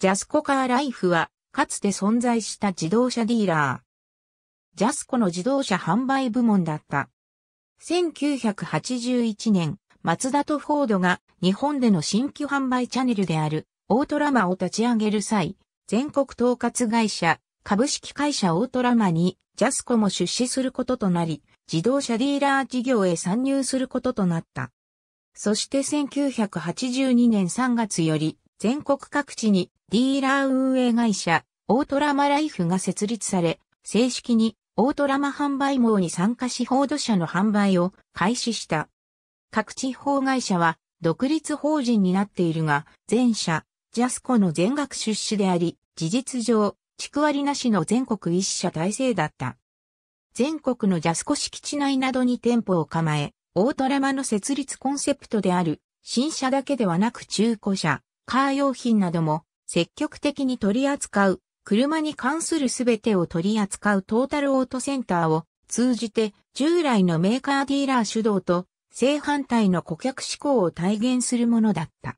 ジャスコカーライフは、かつて存在した自動車ディーラー。ジャスコの自動車販売部門だった。1981年、松田とフォードが日本での新規販売チャンネルであるオートラマを立ち上げる際、全国統括会社、株式会社オートラマにジャスコも出資することとなり、自動車ディーラー事業へ参入することとなった。そして1982年3月より全国各地にディーラー運営会社、オートラマライフが設立され、正式にオートラマ販売網に参加し報道者の販売を開始した。各地方会社は独立法人になっているが、全社、ジャスコの全額出資であり、事実上、地区割りなしの全国一社体制だった。全国のジャスコ敷地内などに店舗を構え、オートラマの設立コンセプトである、新車だけではなく中古車、カー用品なども積極的に取り扱う、車に関するすべてを取り扱うトータルオートセンターを通じて従来のメーカーディーラー主導と正反対の顧客志向を体現するものだった。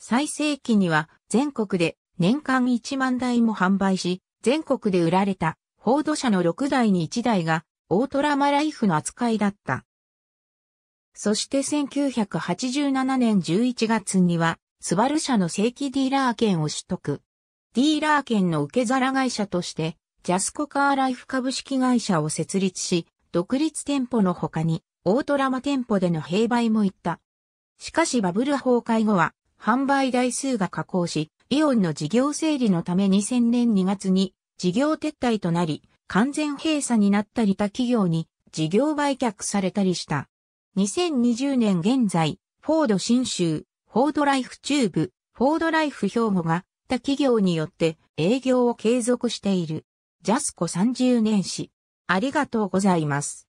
最盛期には全国で年間1万台も販売し、全国で売られたフォードの6台に1台がオートラマライフの扱いだった。そして1987年11月にはスバル社の正規ディーラー権を取得。ディーラー権の受け皿会社として、ジャスコカーライフ株式会社を設立し、独立店舗の他に、オートラマ店舗での併売も行った。しかしバブル崩壊後は、販売台数が下降し、イオンの事業整理のため2000年2月に事業撤退となり、完全閉鎖になったり他企業に事業売却されたりした。2020年現在、フォード新州フォードライフチューブ、フォードライフ兵庫が、他企業によって営業を継続している。ジャスコ30年史。ありがとうございます。